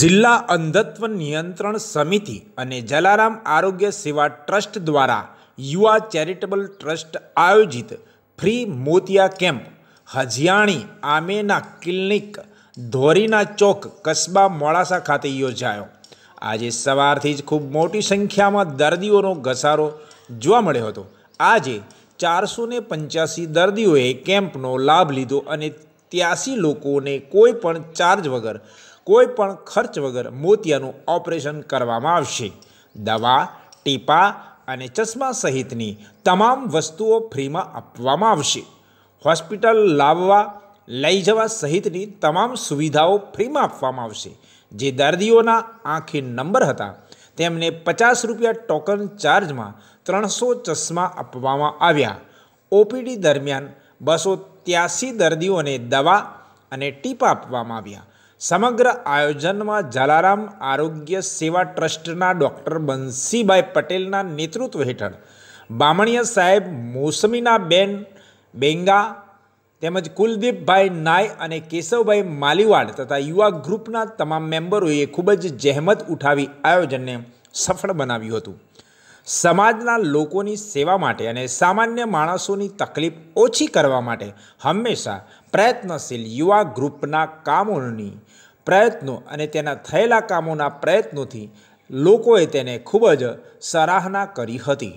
જિલ્લા અંધત્વ નિયંત્રણ સમિતિ અને જલારામ આરોગ્ય સેવા ટ્રસ્ટ દ્વારા યુવા ચેરિટેબલ ટ્રસ્ટ આયોજિત ફ્રી મોતિયા કેમ્પ હજિયાણી આમેના ક્લિનિક ધોરીના ચોક કસ્બા મોડાસા ખાતે યોજાયો આજે સવારથી જ ખૂબ મોટી સંખ્યામાં દર્દીઓનો ઘસારો જોવા મળ્યો હતો આજે ચારસો ને પંચ્યાસી દર્દીઓએ કેમ્પનો લાભ લીધો અને ત્યાસી લોકોને કોઈ પણ ચાર્જ વગર કોઈ પણ ખર્ચ વગર મોતિયાનું ઓપરેશન કરવામાં આવશે દવા ટીપા અને ચશ્મા સહિતની તમામ વસ્તુઓ ફ્રીમાં આપવામાં આવશે હોસ્પિટલ લાવવા લઈ જવા સહિતની તમામ સુવિધાઓ ફ્રીમાં આપવામાં આવશે જે દર્દીઓના આંખે નંબર હતા તેમને પચાસ રૂપિયા ટોકન ચાર્જમાં ત્રણસો ચશ્મા આપવામાં આવ્યા ઓપીડી દરમિયાન બસો ત્યાસી દર્દીઓને દવા અને ટીપા આપવામાં આવ્યા સમગ્ર આયોજનમાં જલારામ આરોગ્ય સેવા ટ્રસ્ટના ડૉક્ટર બંસીભાઈ પટેલના નેતૃત્વ હેઠળ બામણીયા સાહેબ મોસમીના બેન બેંગા તેમજ કુલદીપભાઈ નાય અને કેશવભાઈ માલીવાડ તથા યુવા ગ્રુપના તમામ મેમ્બરોએ ખૂબ જ જહેમત ઉઠાવી આયોજનને સફળ બનાવ્યું હતું સમાજના લોકોની સેવા માટે અને સામાન્ય માણસોની તકલીફ ઓછી કરવા માટે હંમેશા પ્રયત્નશીલ યુવા ગ્રુપના કામોની પ્રયત્નો અને તેના થયેલા કામોના પ્રયત્નોથી લોકોએ તેને ખૂબ જ સરાહના કરી હતી